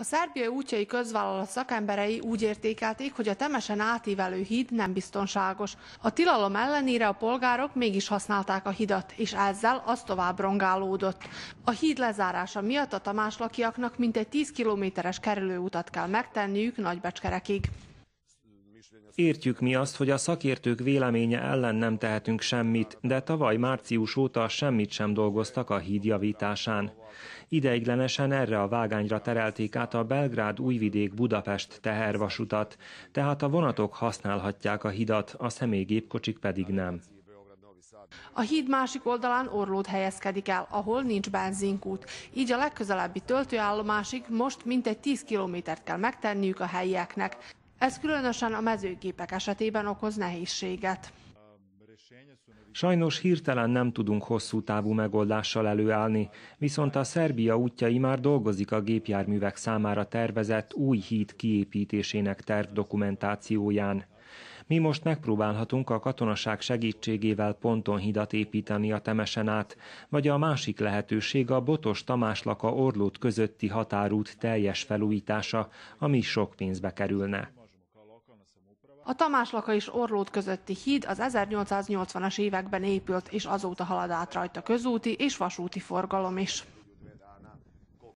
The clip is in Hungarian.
A szerbiai útjai közvállalat szakemberei úgy értékelték, hogy a temesen átívelő híd nem biztonságos. A tilalom ellenére a polgárok mégis használták a hidat, és ezzel az tovább rongálódott. A híd lezárása miatt a tamás lakiaknak mintegy 10 kilométeres kerülőutat kell megtenniük Nagybecskerekig. Értjük mi azt, hogy a szakértők véleménye ellen nem tehetünk semmit, de tavaly március óta semmit sem dolgoztak a híd javításán. Ideiglenesen erre a vágányra terelték át a Belgrád-Újvidék-Budapest tehervasutat, tehát a vonatok használhatják a hidat, a személygépkocsik pedig nem. A híd másik oldalán orlód helyezkedik el, ahol nincs benzinkút, így a legközelebbi töltőállomásig most mintegy 10 kilométert kell megtenniük a helyieknek. Ez különösen a mezőgépek esetében okoz nehézséget. Sajnos hirtelen nem tudunk hosszú távú megoldással előállni, viszont a Szerbia útjai már dolgozik a gépjárművek számára tervezett új híd kiépítésének terv dokumentációján. Mi most megpróbálhatunk a katonaság segítségével ponton hidat építeni a Temesen át, vagy a másik lehetőség a Botos Tamáslaka Orlót közötti határút teljes felújítása, ami sok pénzbe kerülne. A Tamáslaka és Orlót közötti híd az 1880-as években épült, és azóta halad át rajta közúti és vasúti forgalom is.